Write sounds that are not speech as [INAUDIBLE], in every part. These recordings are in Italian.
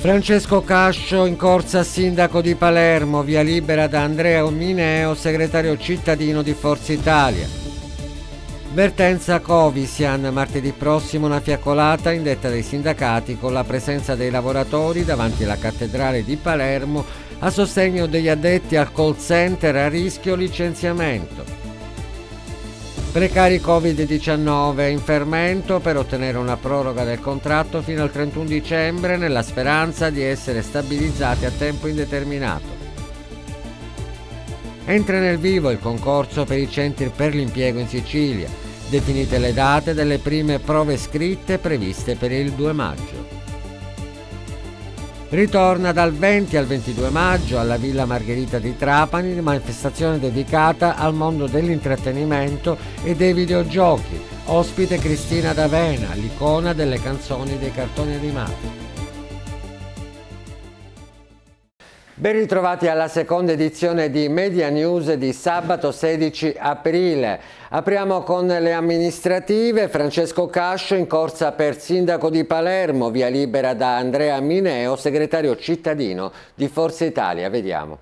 Francesco Cascio in corsa sindaco di Palermo, via libera da Andrea Omineo, segretario cittadino di Forza Italia. Vertenza Covisian, martedì prossimo una fiaccolata indetta dai sindacati con la presenza dei lavoratori davanti alla cattedrale di Palermo a sostegno degli addetti al call center a rischio licenziamento. Precari Covid-19 in fermento per ottenere una proroga del contratto fino al 31 dicembre nella speranza di essere stabilizzati a tempo indeterminato. Entra nel vivo il concorso per i centri per l'impiego in Sicilia definite le date delle prime prove scritte previste per il 2 maggio. Ritorna dal 20 al 22 maggio alla Villa Margherita di Trapani manifestazione dedicata al mondo dell'intrattenimento e dei videogiochi. Ospite Cristina D'Avena, l'icona delle canzoni dei cartoni animati. Ben ritrovati alla seconda edizione di Media News di sabato 16 aprile. Apriamo con le amministrative. Francesco Cascio in corsa per sindaco di Palermo, via libera da Andrea Mineo, segretario cittadino di Forza Italia. Vediamo.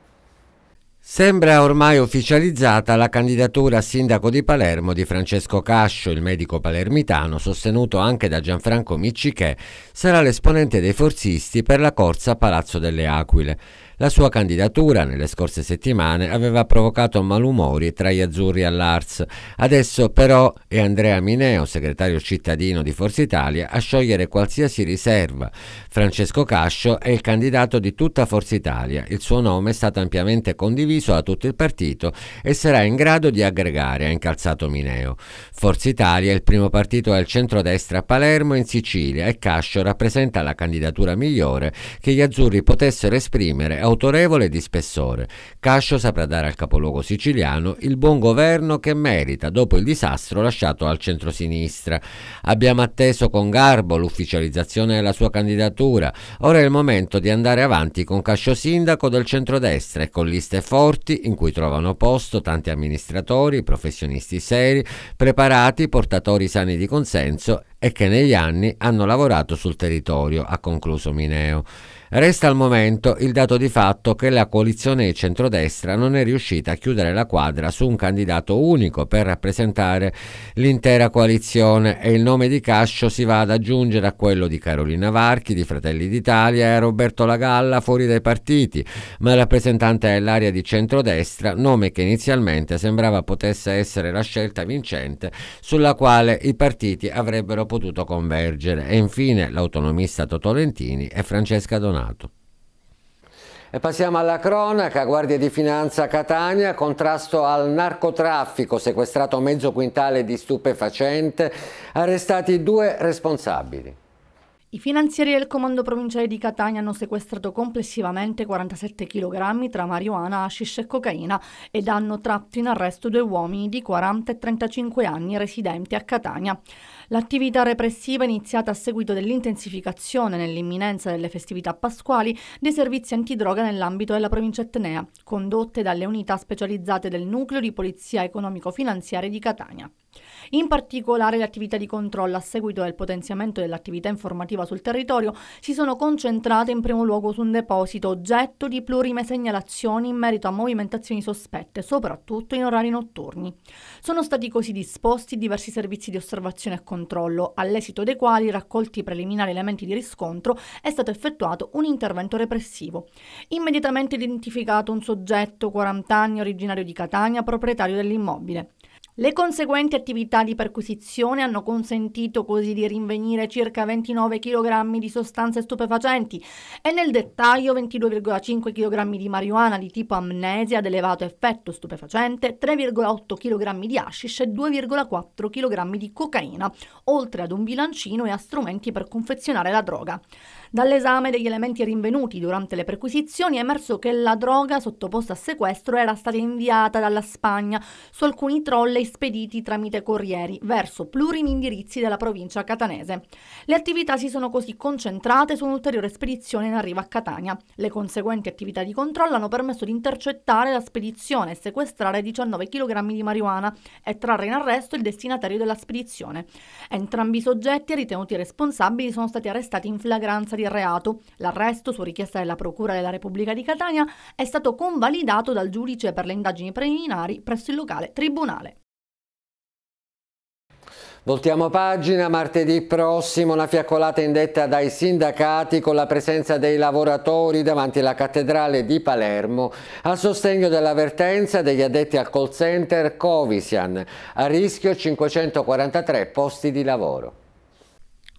Sembra ormai ufficializzata la candidatura a sindaco di Palermo di Francesco Cascio, il medico palermitano, sostenuto anche da Gianfranco Micci che sarà l'esponente dei forzisti per la corsa a Palazzo delle Aquile. La sua candidatura nelle scorse settimane aveva provocato malumori tra gli azzurri all'Ars. Adesso però è Andrea Mineo, segretario cittadino di Forza Italia, a sciogliere qualsiasi riserva. Francesco Cascio è il candidato di tutta Forza Italia. Il suo nome è stato ampiamente condiviso da tutto il partito e sarà in grado di aggregare, ha incalzato Mineo. Forza Italia è il primo partito del centrodestra a Palermo in Sicilia e Cascio rappresenta la candidatura migliore che gli azzurri potessero esprimere autorevole e di spessore. Cascio saprà dare al capoluogo siciliano il buon governo che merita dopo il disastro lasciato al centro-sinistra. Abbiamo atteso con garbo l'ufficializzazione della sua candidatura. Ora è il momento di andare avanti con Cascio sindaco del centrodestra e con liste forti in cui trovano posto tanti amministratori, professionisti seri, preparati, portatori sani di consenso e che negli anni hanno lavorato sul territorio, ha concluso Mineo. Resta al momento il dato di fatto che la coalizione centrodestra non è riuscita a chiudere la quadra su un candidato unico per rappresentare l'intera coalizione e il nome di Cascio si va ad aggiungere a quello di Carolina Varchi, di Fratelli d'Italia e Roberto Lagalla fuori dai partiti, ma il rappresentante dell'area di centrodestra, nome che inizialmente sembrava potesse essere la scelta vincente sulla quale i partiti avrebbero potuto convergere. E infine l'autonomista Totolentini e Francesca Donato. Donato. E passiamo alla cronaca, Guardia di Finanza Catania, contrasto al narcotraffico, sequestrato mezzo quintale di stupefacente, arrestati due responsabili. I finanzieri del Comando Provinciale di Catania hanno sequestrato complessivamente 47 kg tra marijuana, hashish e cocaina ed hanno tratto in arresto due uomini di 40 e 35 anni residenti a Catania. L'attività repressiva iniziata a seguito dell'intensificazione nell'imminenza delle festività pasquali dei servizi antidroga nell'ambito della provincia etnea, condotte dalle unità specializzate del nucleo di polizia economico-finanziaria di Catania. In particolare le attività di controllo a seguito del potenziamento dell'attività informativa sul territorio si sono concentrate in primo luogo su un deposito oggetto di plurime segnalazioni in merito a movimentazioni sospette, soprattutto in orari notturni. Sono stati così disposti diversi servizi di osservazione e controllo controllo, all'esito dei quali, raccolti i preliminari elementi di riscontro, è stato effettuato un intervento repressivo. Immediatamente identificato un soggetto, 40 anni, originario di Catania, proprietario dell'immobile. Le conseguenti attività di perquisizione hanno consentito così di rinvenire circa 29 kg di sostanze stupefacenti e nel dettaglio 22,5 kg di marijuana di tipo amnesia ad elevato effetto stupefacente, 3,8 kg di hashish e 2,4 kg di cocaina, oltre ad un bilancino e a strumenti per confezionare la droga. Dall'esame degli elementi rinvenuti durante le perquisizioni è emerso che la droga sottoposta a sequestro era stata inviata dalla Spagna su alcuni trolley spediti tramite corrieri verso plurimi indirizzi della provincia catanese. Le attività si sono così concentrate su un'ulteriore spedizione in arrivo a Catania. Le conseguenti attività di controllo hanno permesso di intercettare la spedizione e sequestrare 19 kg di marijuana e trarre in arresto il destinatario della spedizione. Entrambi i soggetti ritenuti responsabili sono stati arrestati in flagranza di il reato. L'arresto, su richiesta della Procura della Repubblica di Catania, è stato convalidato dal giudice per le indagini preliminari presso il locale tribunale. Voltiamo pagina, martedì prossimo una fiaccolata indetta dai sindacati con la presenza dei lavoratori davanti alla cattedrale di Palermo a sostegno dell'avvertenza degli addetti al call center Covisian, a rischio 543 posti di lavoro.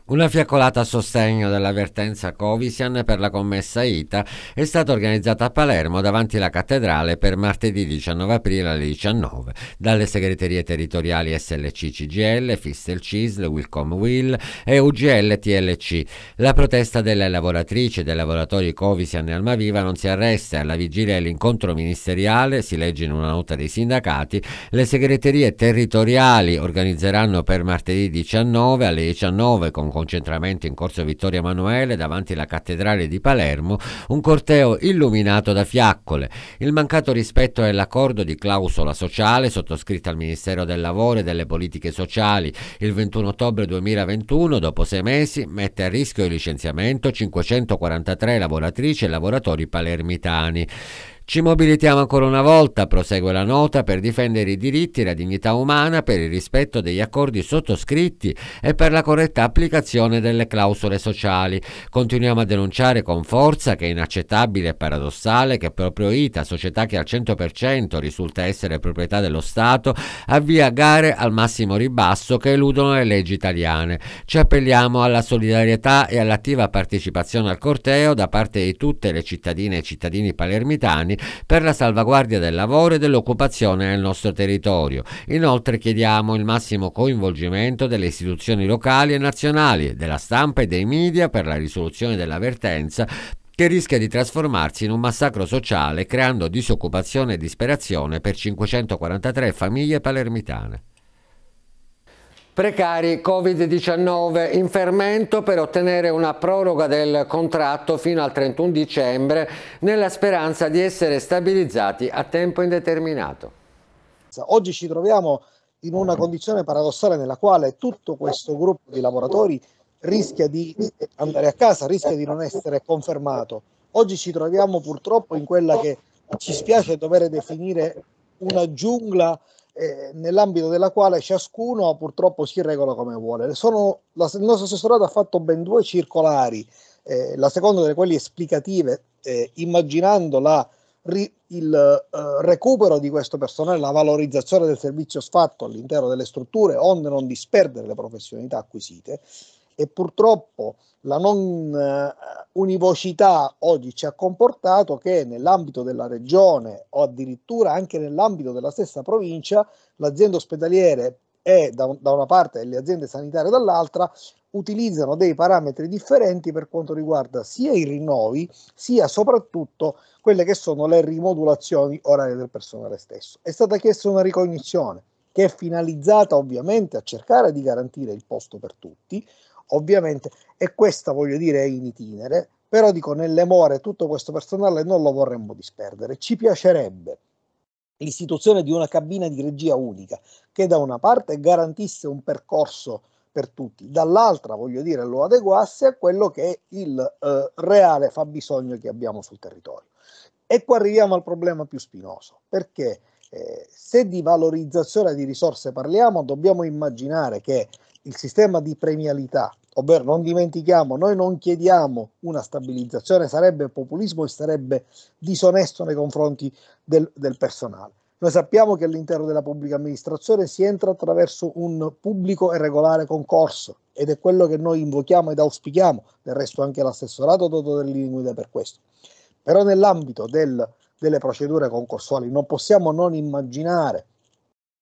Una fiaccolata a sostegno dell'avvertenza Covisian per la commessa ITA è stata organizzata a Palermo davanti alla cattedrale per martedì 19 aprile alle 19 dalle segreterie territoriali SLC CGL, Fistel CISL, Wilcom Will e UGL TLC. La protesta delle lavoratrici e dei lavoratori Covisian e Almaviva non si arresta alla vigilia dell'incontro ministeriale, si legge in una nota dei sindacati, le segreterie territoriali organizzeranno per martedì 19 alle 19 con concentramento in Corso Vittorio Emanuele davanti alla cattedrale di Palermo un corteo illuminato da fiaccole. Il mancato rispetto dell'accordo di clausola sociale sottoscritto al Ministero del Lavoro e delle Politiche Sociali il 21 ottobre 2021, dopo sei mesi, mette a rischio il licenziamento 543 lavoratrici e lavoratori palermitani. Ci mobilitiamo ancora una volta, prosegue la nota, per difendere i diritti e la dignità umana, per il rispetto degli accordi sottoscritti e per la corretta applicazione delle clausole sociali. Continuiamo a denunciare con forza che è inaccettabile e paradossale che proprio ITA, società che al 100% risulta essere proprietà dello Stato, avvia gare al massimo ribasso che eludono le leggi italiane. Ci appelliamo alla solidarietà e all'attiva partecipazione al corteo da parte di tutte le cittadine e cittadini palermitani per la salvaguardia del lavoro e dell'occupazione nel nostro territorio. Inoltre chiediamo il massimo coinvolgimento delle istituzioni locali e nazionali, della stampa e dei media per la risoluzione dell'avvertenza che rischia di trasformarsi in un massacro sociale creando disoccupazione e disperazione per 543 famiglie palermitane precari Covid-19 in fermento per ottenere una proroga del contratto fino al 31 dicembre nella speranza di essere stabilizzati a tempo indeterminato. Oggi ci troviamo in una condizione paradossale nella quale tutto questo gruppo di lavoratori rischia di andare a casa, rischia di non essere confermato. Oggi ci troviamo purtroppo in quella che ci spiace dover definire una giungla eh, nell'ambito della quale ciascuno purtroppo si regola come vuole. Sono, la, il nostro assessorato ha fatto ben due circolari, eh, la seconda delle quali esplicative, eh, immaginando la, ri, il eh, recupero di questo personale, la valorizzazione del servizio sfatto all'interno delle strutture, onde non disperdere le professionalità acquisite e purtroppo la non eh, univocità oggi ci ha comportato che nell'ambito della regione o addirittura anche nell'ambito della stessa provincia l'azienda ospedaliere e da, da una parte le aziende sanitarie dall'altra utilizzano dei parametri differenti per quanto riguarda sia i rinnovi sia soprattutto quelle che sono le rimodulazioni orarie del personale stesso. È stata chiesta una ricognizione che è finalizzata ovviamente a cercare di garantire il posto per tutti, ovviamente, e questa voglio dire è in itinere, però dico nelle more tutto questo personale non lo vorremmo disperdere, ci piacerebbe l'istituzione di una cabina di regia unica che da una parte garantisse un percorso per tutti, dall'altra voglio dire lo adeguasse a quello che è il eh, reale fabbisogno che abbiamo sul territorio. E qua arriviamo al problema più spinoso, perché eh, se di valorizzazione di risorse parliamo, dobbiamo immaginare che il sistema di premialità, ovvero non dimentichiamo, noi non chiediamo una stabilizzazione, sarebbe populismo e sarebbe disonesto nei confronti del, del personale. Noi sappiamo che all'interno della pubblica amministrazione si entra attraverso un pubblico e regolare concorso ed è quello che noi invochiamo ed auspichiamo, del resto anche l'assessorato delle linee guida per questo. Però nell'ambito del, delle procedure concorsuali non possiamo non immaginare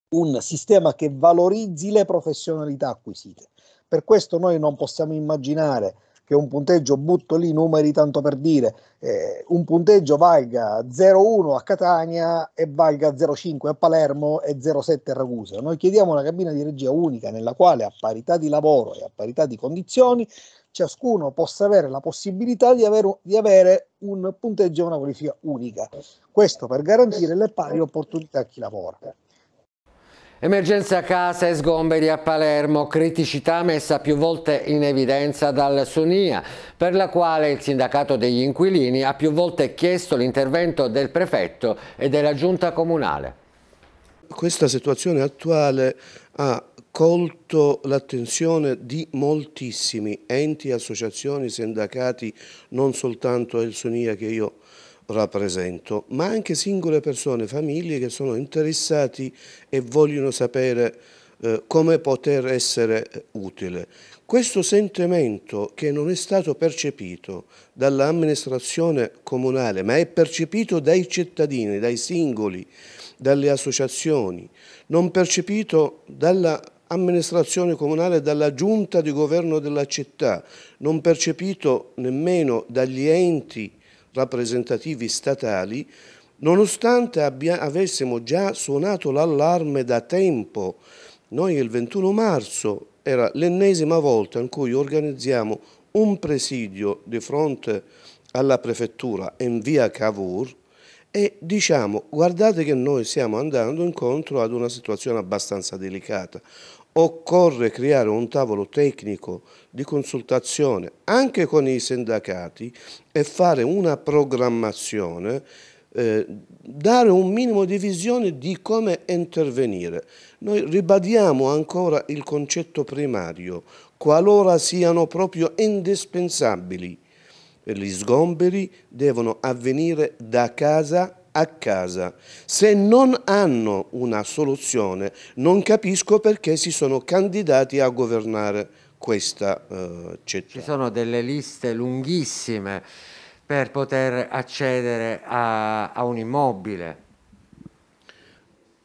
un sistema che valorizzi le professionalità acquisite. Per questo noi non possiamo immaginare che un punteggio, butto lì i numeri tanto per dire, eh, un punteggio valga 0,1 a Catania e valga 0,5 a Palermo e 0,7 a Ragusa. Noi chiediamo una cabina di regia unica nella quale a parità di lavoro e a parità di condizioni ciascuno possa avere la possibilità di avere, di avere un punteggio e una qualifica unica. Questo per garantire le pari opportunità a chi lavora. Emergenza casa e sgomberi a Palermo, criticità messa più volte in evidenza dal Sunia, per la quale il sindacato degli inquilini ha più volte chiesto l'intervento del prefetto e della giunta comunale. Questa situazione attuale ha colto l'attenzione di moltissimi enti, associazioni, sindacati, non soltanto il Sunia che io rappresento, ma anche singole persone, famiglie che sono interessati e vogliono sapere eh, come poter essere utile. Questo sentimento che non è stato percepito dall'amministrazione comunale, ma è percepito dai cittadini, dai singoli, dalle associazioni, non percepito dall'amministrazione comunale, dalla giunta di governo della città, non percepito nemmeno dagli enti rappresentativi statali, nonostante abbia, avessimo già suonato l'allarme da tempo. Noi il 21 marzo era l'ennesima volta in cui organizziamo un presidio di fronte alla prefettura in via Cavour e diciamo guardate che noi stiamo andando incontro ad una situazione abbastanza delicata occorre creare un tavolo tecnico di consultazione anche con i sindacati e fare una programmazione, eh, dare un minimo di visione di come intervenire. Noi ribadiamo ancora il concetto primario, qualora siano proprio indispensabili. Gli sgomberi devono avvenire da casa a casa. Se non hanno una soluzione non capisco perché si sono candidati a governare questa eh, città. Ci sono delle liste lunghissime per poter accedere a, a un immobile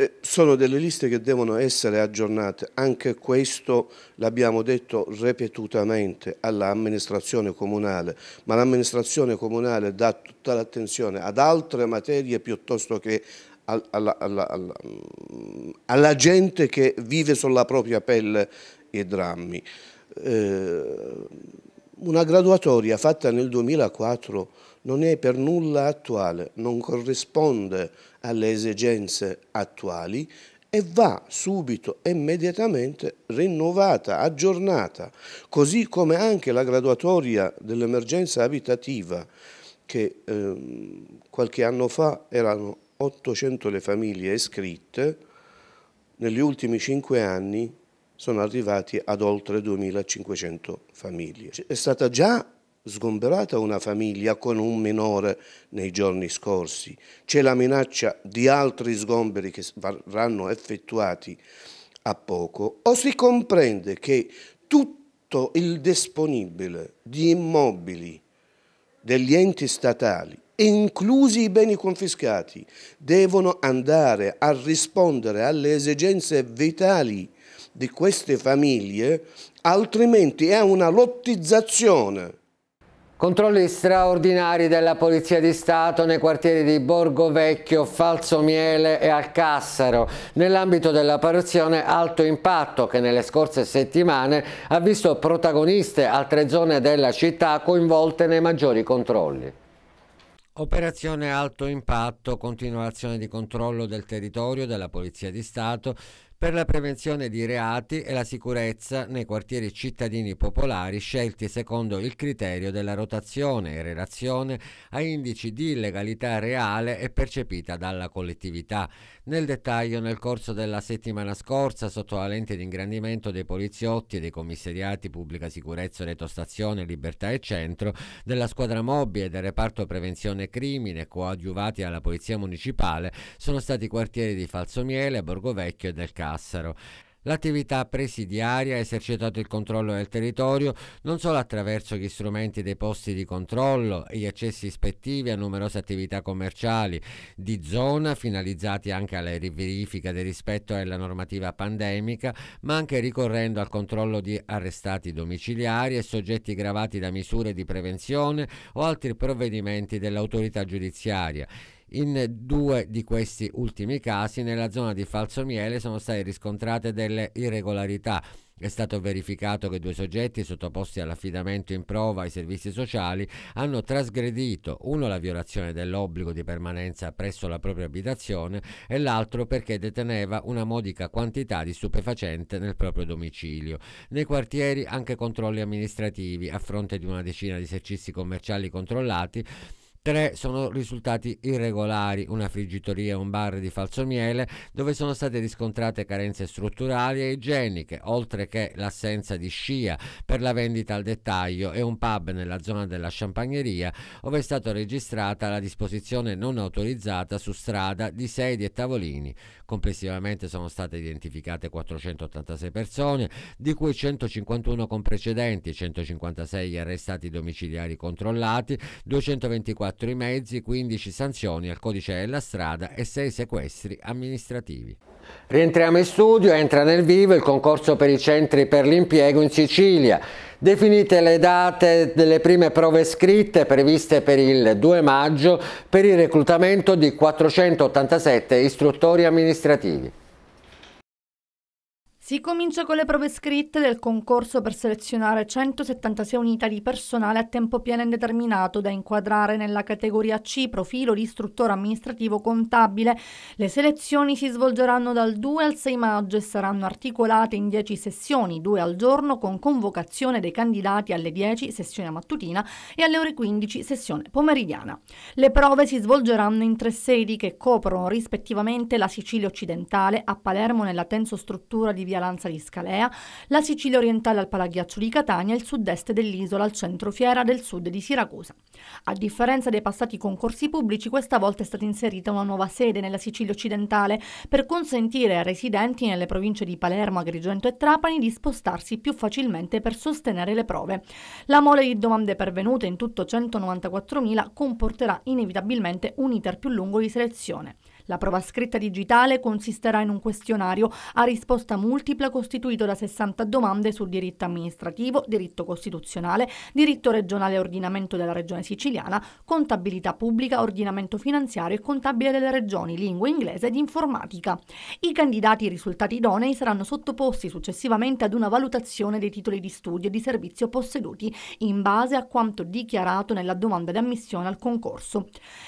eh, sono delle liste che devono essere aggiornate, anche questo l'abbiamo detto ripetutamente all'amministrazione comunale, ma l'amministrazione comunale dà tutta l'attenzione ad altre materie piuttosto che alla, alla, alla, alla, gente che vive sulla propria pelle i drammi. Eh, una graduatoria fatta nel 2004 non è per nulla attuale, non corrisponde alle esigenze attuali e va subito, immediatamente rinnovata, aggiornata, così come anche la graduatoria dell'emergenza abitativa che eh, qualche anno fa erano 800 le famiglie iscritte, negli ultimi cinque anni sono arrivati ad oltre 2500 famiglie. È stata già sgomberata una famiglia con un minore nei giorni scorsi, c'è la minaccia di altri sgomberi che verranno effettuati a poco, o si comprende che tutto il disponibile di immobili degli enti statali, inclusi i beni confiscati, devono andare a rispondere alle esigenze vitali di queste famiglie, altrimenti è una lottizzazione Controlli straordinari della Polizia di Stato nei quartieri di Borgo Vecchio, Falso Miele e Alcassaro, nell'ambito della Alto Impatto che nelle scorse settimane ha visto protagoniste altre zone della città coinvolte nei maggiori controlli. Operazione alto impatto, continuazione di controllo del territorio della Polizia di Stato per la prevenzione di reati e la sicurezza nei quartieri cittadini popolari scelti secondo il criterio della rotazione in relazione a indici di illegalità reale e percepita dalla collettività. Nel dettaglio, nel corso della settimana scorsa, sotto la lente di ingrandimento dei poliziotti e dei commissariati Pubblica Sicurezza, Retostazione, Libertà e Centro, della squadra mobile del reparto prevenzione crimine coadiuvati alla Polizia Municipale, sono stati i quartieri di Borgo Vecchio e del Capo. Cassaro. L'attività presidiaria ha esercitato il controllo del territorio non solo attraverso gli strumenti dei posti di controllo e gli accessi ispettivi a numerose attività commerciali di zona finalizzati anche alla verifica del rispetto alla normativa pandemica, ma anche ricorrendo al controllo di arrestati domiciliari e soggetti gravati da misure di prevenzione o altri provvedimenti dell'autorità giudiziaria. In due di questi ultimi casi nella zona di Falso Miele, sono state riscontrate delle irregolarità. È stato verificato che due soggetti sottoposti all'affidamento in prova ai servizi sociali hanno trasgredito uno la violazione dell'obbligo di permanenza presso la propria abitazione e l'altro perché deteneva una modica quantità di stupefacente nel proprio domicilio. Nei quartieri anche controlli amministrativi a fronte di una decina di esercizi commerciali controllati Tre sono risultati irregolari, una friggitoria e un bar di falso miele dove sono state riscontrate carenze strutturali e igieniche, oltre che l'assenza di scia per la vendita al dettaglio e un pub nella zona della champagneria dove è stata registrata la disposizione non autorizzata su strada di sedie e tavolini. Complessivamente sono state identificate 486 persone, di cui 151 con precedenti, 156 arrestati domiciliari controllati, 224 sottratto i mezzi, 15 sanzioni al codice della strada e 6 sequestri amministrativi. Rientriamo in studio, entra nel vivo il concorso per i centri per l'impiego in Sicilia. Definite le date delle prime prove scritte previste per il 2 maggio per il reclutamento di 487 istruttori amministrativi. Si comincia con le prove scritte del concorso per selezionare 176 unità di personale a tempo pieno indeterminato da inquadrare nella categoria C, profilo di istruttore amministrativo contabile. Le selezioni si svolgeranno dal 2 al 6 maggio e saranno articolate in 10 sessioni, 2 al giorno, con convocazione dei candidati alle 10, sessione mattutina, e alle ore 15, sessione pomeridiana. Le prove si svolgeranno in tre sedi che coprono rispettivamente la Sicilia occidentale, a Palermo nella tenso struttura di via Lanza di Scalea, la Sicilia orientale al Palaghiaccio di Catania e il sud-est dell'isola al centro fiera del sud di Siracusa. A differenza dei passati concorsi pubblici, questa volta è stata inserita una nuova sede nella Sicilia occidentale per consentire ai residenti nelle province di Palermo, Agrigento e Trapani di spostarsi più facilmente per sostenere le prove. La mole di domande pervenute, in tutto 194.000, comporterà inevitabilmente un iter più lungo di selezione. La prova scritta digitale consisterà in un questionario a risposta multipla costituito da 60 domande sul diritto amministrativo, diritto costituzionale, diritto regionale e ordinamento della regione siciliana, contabilità pubblica, ordinamento finanziario e contabile delle regioni, lingua inglese ed informatica. I candidati risultati idonei saranno sottoposti successivamente ad una valutazione dei titoli di studio e di servizio posseduti in base a quanto dichiarato nella domanda di ammissione al concorso.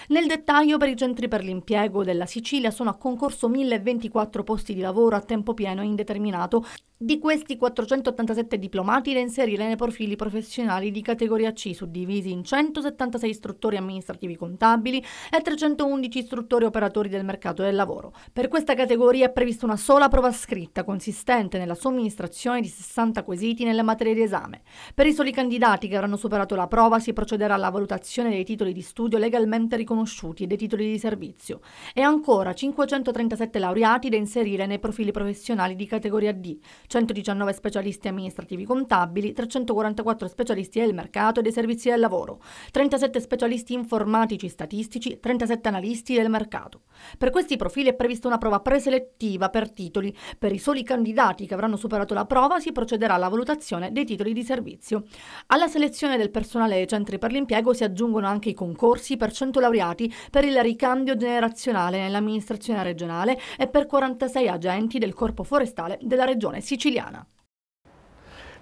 Nel dettaglio per i centri per l'impiego della della Sicilia sono a concorso 1024 posti di lavoro a tempo pieno e indeterminato di questi 487 diplomati da inserire nei profili professionali di categoria C, suddivisi in 176 istruttori amministrativi contabili e 311 istruttori operatori del mercato del lavoro. Per questa categoria è prevista una sola prova scritta, consistente nella somministrazione di 60 quesiti nelle materie di esame. Per i soli candidati che avranno superato la prova si procederà alla valutazione dei titoli di studio legalmente riconosciuti e dei titoli di servizio. E ancora 537 laureati da inserire nei profili professionali di categoria D 119 specialisti amministrativi contabili, 344 specialisti del mercato e dei servizi del lavoro, 37 specialisti informatici statistici, 37 analisti del mercato. Per questi profili è prevista una prova preselettiva per titoli. Per i soli candidati che avranno superato la prova si procederà alla valutazione dei titoli di servizio. Alla selezione del personale dei centri per l'impiego si aggiungono anche i concorsi per 100 laureati per il ricambio generazionale nell'amministrazione regionale e per 46 agenti del Corpo Forestale della Regione Sicilia siciliana.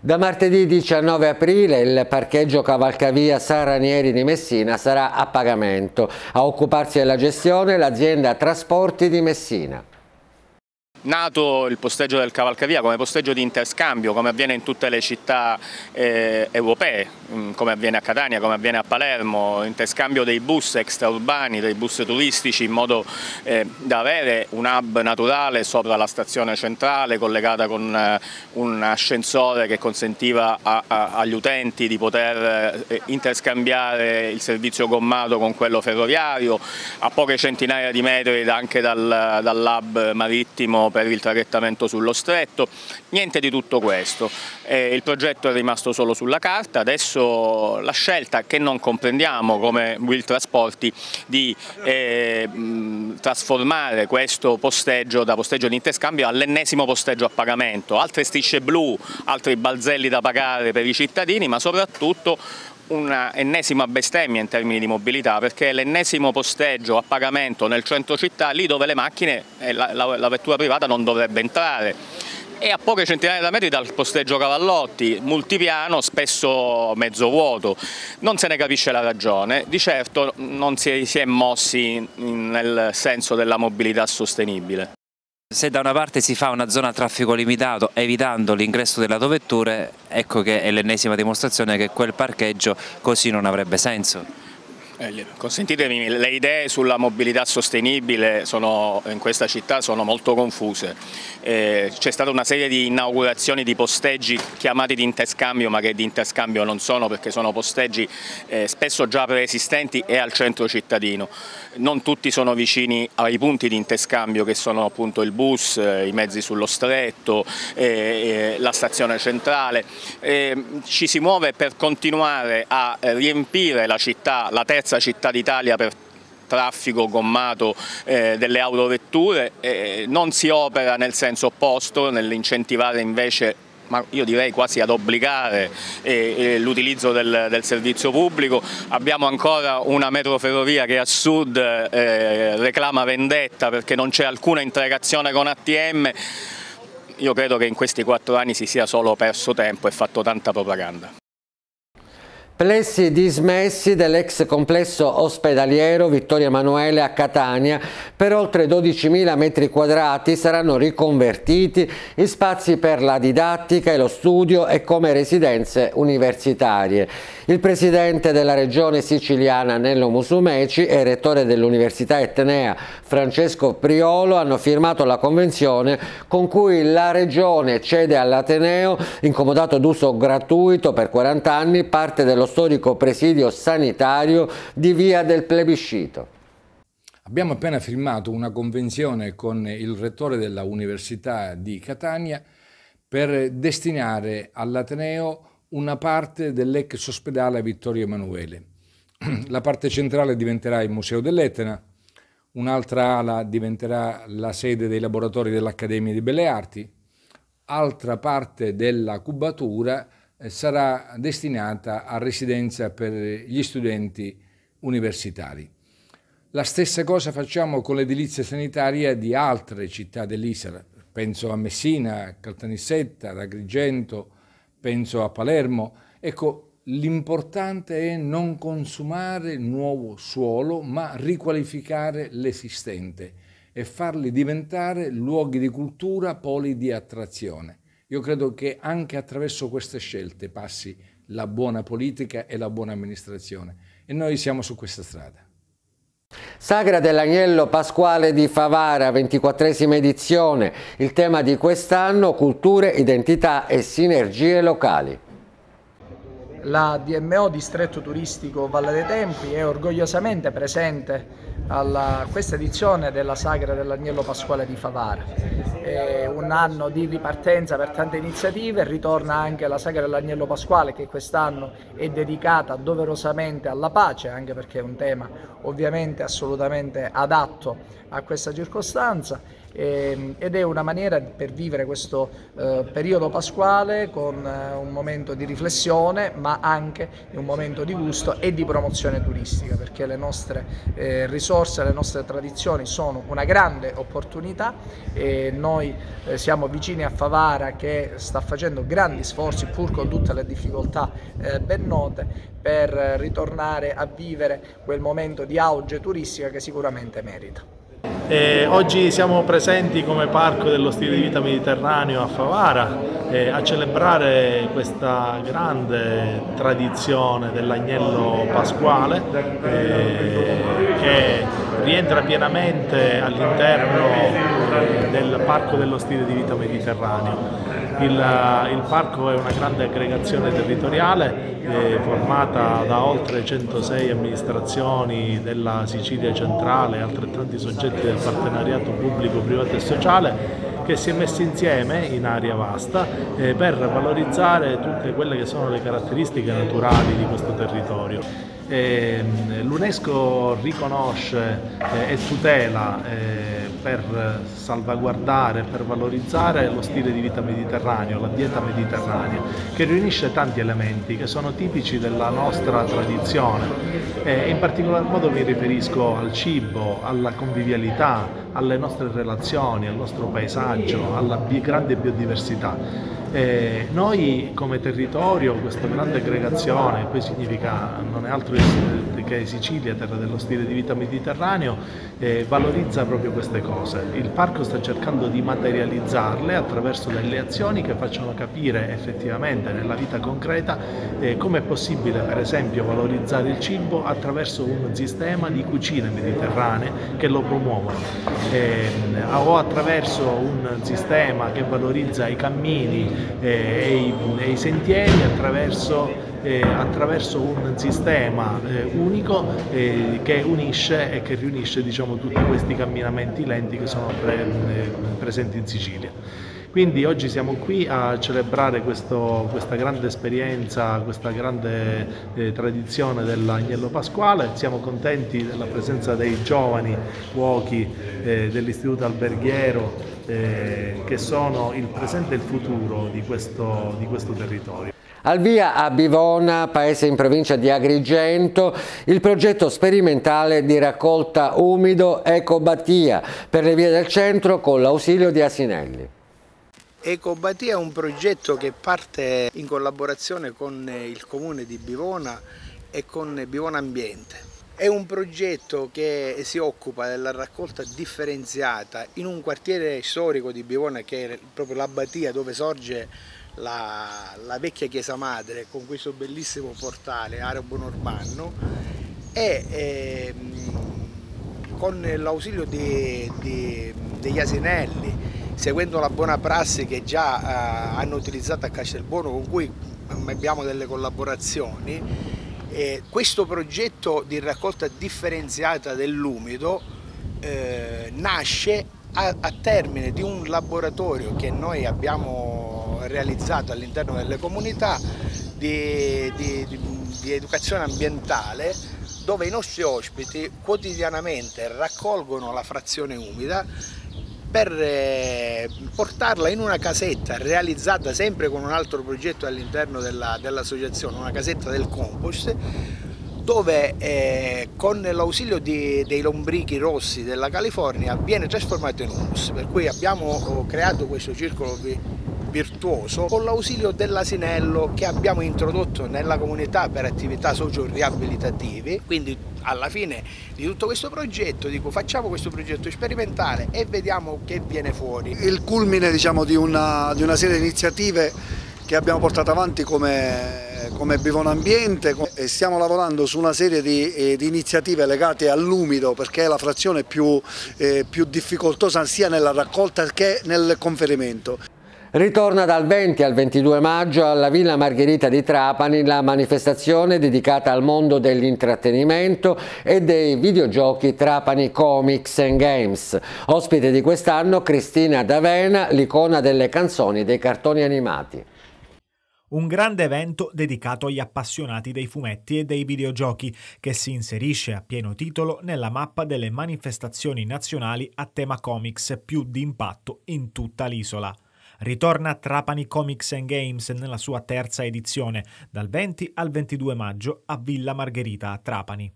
Da martedì 19 aprile il parcheggio Cavalcavia San Ranieri di Messina sarà a pagamento. A occuparsi della gestione l'azienda Trasporti di Messina. Nato il posteggio del cavalcavia come posteggio di interscambio, come avviene in tutte le città eh, europee, mm, come avviene a Catania, come avviene a Palermo, interscambio dei bus extraurbani, dei bus turistici in modo eh, da avere un hub naturale sopra la stazione centrale collegata con eh, un ascensore che consentiva a, a, agli utenti di poter eh, interscambiare il servizio gommato con quello ferroviario, a poche centinaia di metri anche dal, dall'hub marittimo per il traghettamento sullo stretto, niente di tutto questo. Eh, il progetto è rimasto solo sulla carta, adesso la scelta che non comprendiamo come Will Trasporti di eh, trasformare questo posteggio da posteggio di interscambio all'ennesimo posteggio a pagamento, altre strisce blu, altri balzelli da pagare per i cittadini ma soprattutto un'ennesima bestemmia in termini di mobilità perché è l'ennesimo posteggio a pagamento nel centro città lì dove le macchine e la, la, la vettura privata non dovrebbe entrare e a poche centinaia di metri dal posteggio Cavallotti, multipiano, spesso mezzo vuoto. Non se ne capisce la ragione, di certo non si è, si è mossi nel senso della mobilità sostenibile. Se da una parte si fa una zona a traffico limitato evitando l'ingresso delle autovetture, ecco che è l'ennesima dimostrazione che quel parcheggio così non avrebbe senso. Consentitemi, le idee sulla mobilità sostenibile sono, in questa città sono molto confuse. Eh, C'è stata una serie di inaugurazioni di posteggi chiamati di interscambio, ma che di interscambio non sono perché sono posteggi eh, spesso già preesistenti e al centro cittadino. Non tutti sono vicini ai punti di interscambio che sono appunto il bus, eh, i mezzi sullo stretto, eh, eh la stazione centrale. Eh, ci si muove per continuare a riempire la città, la terza terza città d'Italia per traffico gommato eh, delle autovetture, eh, non si opera nel senso opposto, nell'incentivare invece ma io direi quasi ad obbligare eh, eh l'utilizzo del, del, servizio pubblico. Abbiamo ancora una metroferrovia che a sud eh, reclama vendetta perché non c'è alcuna integrazione con ATM. Io credo che in questi quattro anni si sia solo perso tempo e fatto tanta propaganda plessi dismessi dell'ex complesso ospedaliero Vittorio Emanuele a Catania per oltre 12.000 metri quadrati saranno riconvertiti in spazi per la didattica e lo studio e come residenze universitarie. Il presidente della regione siciliana Nello Musumeci e rettore dell'Università Etnea Francesco Priolo hanno firmato la convenzione con cui la Regione cede all'Ateneo, incomodato d'uso gratuito per 40 anni, parte dello storico presidio sanitario di Via del Plebiscito. Abbiamo appena firmato una convenzione con il rettore della Università di Catania per destinare all'Ateneo una parte dell'ex ospedale Vittorio Emanuele. [CLEARS THROAT] La parte centrale diventerà il Museo dell'Etna, un'altra ala diventerà la sede dei laboratori dell'Accademia di Belle Arti, altra parte della cubatura eh, sarà destinata a residenza per gli studenti universitari. La stessa cosa facciamo con l'edilizia sanitaria di altre città dell'Isola, penso a Messina, Caltanissetta, ad Agrigento, penso a Palermo. Ecco, l'importante è non consumare nuovo suolo, ma riqualificare l'esistente e farli diventare luoghi di cultura, poli di attrazione. Io credo che anche attraverso queste scelte passi la buona politica e la buona amministrazione e noi siamo su questa strada. Sagra dell'Agnello Pasquale di Favara, 24esima edizione. Il tema di quest'anno, culture, identità e sinergie locali. La DMO Distretto Turistico Valle dei Tempi è orgogliosamente presente alla questa edizione della Sagra dell'Agnello Pasquale di Favara. È un anno di ripartenza per tante iniziative, ritorna anche la Sagra dell'Agnello Pasquale che quest'anno è dedicata doverosamente alla pace, anche perché è un tema ovviamente assolutamente adatto a questa circostanza e, ehm, ed è una maniera per vivere questo eh, periodo pasquale con eh, un momento di riflessione ma anche un momento di gusto e di promozione turistica perché le nostre eh, risorse, le nostre tradizioni sono una grande opportunità e noi eh, siamo vicini a Favara che sta facendo grandi sforzi pur con tutte le difficoltà eh, ben note per eh, ritornare a vivere quel momento di auge turistica che sicuramente merita. Eh, oggi siamo presenti come Parco dello Stile di Vita Mediterraneo a Favara eh, a celebrare questa grande tradizione dell'agnello pasquale eh, che rientra pienamente all'interno eh, del Parco dello Stile di Vita Mediterraneo. Il, eh, il, parco è una grande aggregazione territoriale eh, formata da oltre 106 amministrazioni della Sicilia centrale e altrettanti soggetti del partenariato pubblico, privato e sociale che si è messo insieme in area vasta eh, per valorizzare tutte quelle che sono le caratteristiche naturali di questo territorio. Ehm, L'UNESCO riconosce eh, e tutela eh, per eh, salvaguardare, per valorizzare lo stile di vita mediterraneo, la dieta mediterranea, che riunisce tanti elementi che sono tipici della nostra tradizione. E in particolar modo mi riferisco al cibo, alla convivialità, alle nostre relazioni, al nostro paesaggio, alla grande biodiversità. Eh, noi come territorio, questa grande aggregazione, poi significa non è altro che anche Sicilia, terra dello stile di vita mediterraneo, eh, valorizza proprio queste cose. Il parco sta cercando di materializzarle attraverso delle azioni che facciano capire effettivamente nella vita concreta eh, come è possibile per esempio valorizzare il cibo attraverso un sistema di cucine mediterranee che lo promuovono eh, o attraverso un sistema che valorizza i cammini eh, e i, e i sentieri attraverso eh, attraverso un sistema eh, unico eh, che unisce e che riunisce diciamo, tutti questi camminamenti lenti che sono pre, eh, presenti in Sicilia. Quindi oggi siamo qui a celebrare questo, questa grande esperienza, questa grande eh, tradizione dell'Agnello Pasquale, siamo contenti della presenza dei giovani cuochi eh, dell'Istituto Alberghiero eh, che sono il presente e il futuro di questo, di questo territorio. Al via a Bivona, paese in provincia di Agrigento, il progetto sperimentale di raccolta umido Ecobatia per le vie del centro con l'ausilio di Asinelli. Ecobatia è un progetto che parte in collaborazione con il comune di Bivona e con Bivona Ambiente. È un progetto che si occupa della raccolta differenziata in un quartiere storico di Bivona che è proprio l'Abbatia dove sorge la, la vecchia chiesa madre con questo bellissimo portale arabo-normanno e eh, con l'ausilio de, de, degli asinelli, seguendo la buona prassi che già eh, hanno utilizzato a Castelbuono con cui abbiamo delle collaborazioni, eh, questo progetto di raccolta differenziata dell'umido eh, nasce a, a termine di un laboratorio che noi abbiamo realizzato all'interno delle comunità di, di, di, di educazione ambientale dove i nostri ospiti quotidianamente raccolgono la frazione umida per eh, portarla in una casetta realizzata sempre con un altro progetto all'interno dell'associazione, dell una casetta del compost dove eh, con l'ausilio dei lombrichi rossi della California viene trasformato in humus, per cui abbiamo oh, creato questo circolo virtuoso con l'ausilio dell'asinello che abbiamo introdotto nella comunità per attività socio-riabilitative, quindi alla fine di tutto questo progetto dico facciamo questo progetto sperimentale e vediamo che viene fuori. Il culmine diciamo, di, una, di una serie di iniziative che abbiamo portato avanti come eh, come Bivon Ambiente e stiamo lavorando su una serie di, eh, di iniziative legate all'umido perché è la frazione più, eh, più difficoltosa sia nella raccolta che nel conferimento. Ritorna dal 20 al 22 maggio alla Villa Margherita di Trapani la manifestazione dedicata al mondo dell'intrattenimento e dei videogiochi Trapani Comics and Games. Ospite di quest'anno Cristina D'Avena, l'icona delle canzoni dei cartoni animati un grande evento dedicato agli appassionati dei fumetti e dei videogiochi, che si inserisce a pieno titolo nella mappa delle manifestazioni nazionali a tema comics più di impatto in tutta l'isola. Ritorna Trapani Comics and Games nella sua terza edizione, dal 20 al 22 maggio a Villa Margherita a Trapani.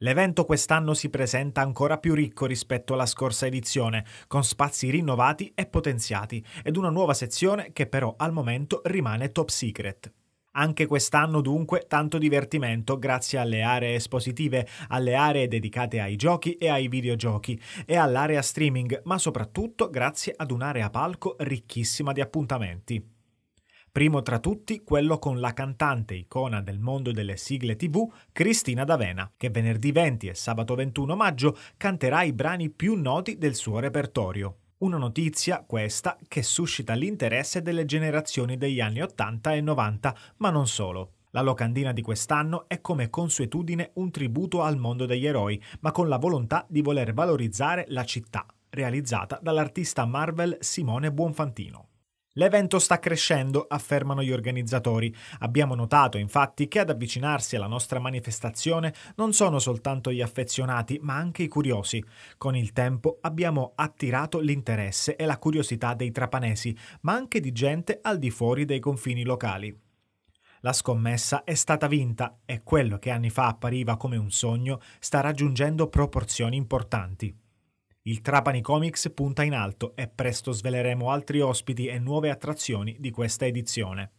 L'evento quest'anno si presenta ancora più ricco rispetto alla scorsa edizione, con spazi rinnovati e potenziati, ed una nuova sezione che però al momento rimane top secret. Anche quest'anno dunque tanto divertimento grazie alle aree espositive, alle aree dedicate ai giochi e ai videogiochi e all'area streaming, ma soprattutto grazie ad un'area palco ricchissima di appuntamenti. Primo tra tutti quello con la cantante icona del mondo delle sigle TV, Cristina D'Avena, che venerdì 20 e sabato 21 maggio canterà i brani più noti del suo repertorio. Una notizia, questa, che suscita l'interesse delle generazioni degli anni 80 e 90, ma non solo. La locandina di quest'anno è come consuetudine un tributo al mondo degli eroi, ma con la volontà di voler valorizzare la città, realizzata dall'artista Marvel Simone Buonfantino. L'evento sta crescendo, affermano gli organizzatori. Abbiamo notato infatti che ad avvicinarsi alla nostra manifestazione non sono soltanto gli affezionati, ma anche i curiosi. Con il tempo abbiamo attirato l'interesse e la curiosità dei trapanesi, ma anche di gente al di fuori dei confini locali. La scommessa è stata vinta e quello che anni fa appariva come un sogno sta raggiungendo proporzioni importanti. Il Trapani Comics punta in alto e presto sveleremo altri ospiti e nuove attrazioni di questa edizione.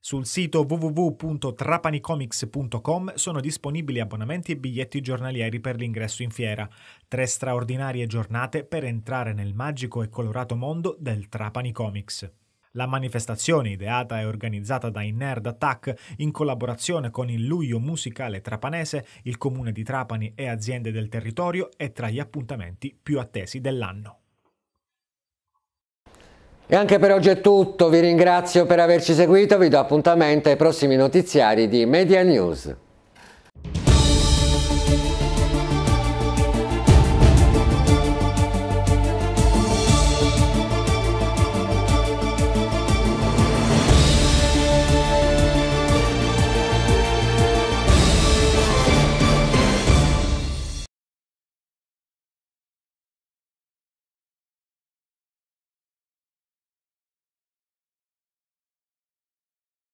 Sul sito www.trapanicomics.com sono disponibili abbonamenti e biglietti giornalieri per l'ingresso in fiera, tre straordinarie giornate per entrare nel magico e colorato mondo del Trapani Comics. La manifestazione, ideata e organizzata da Nerd Attack in collaborazione con il Luglio Musicale Trapanese, il comune di Trapani e aziende del territorio, è tra gli appuntamenti più attesi dell'anno. E anche per oggi è tutto, vi ringrazio per averci seguito, vi do appuntamento ai prossimi notiziari di Media News.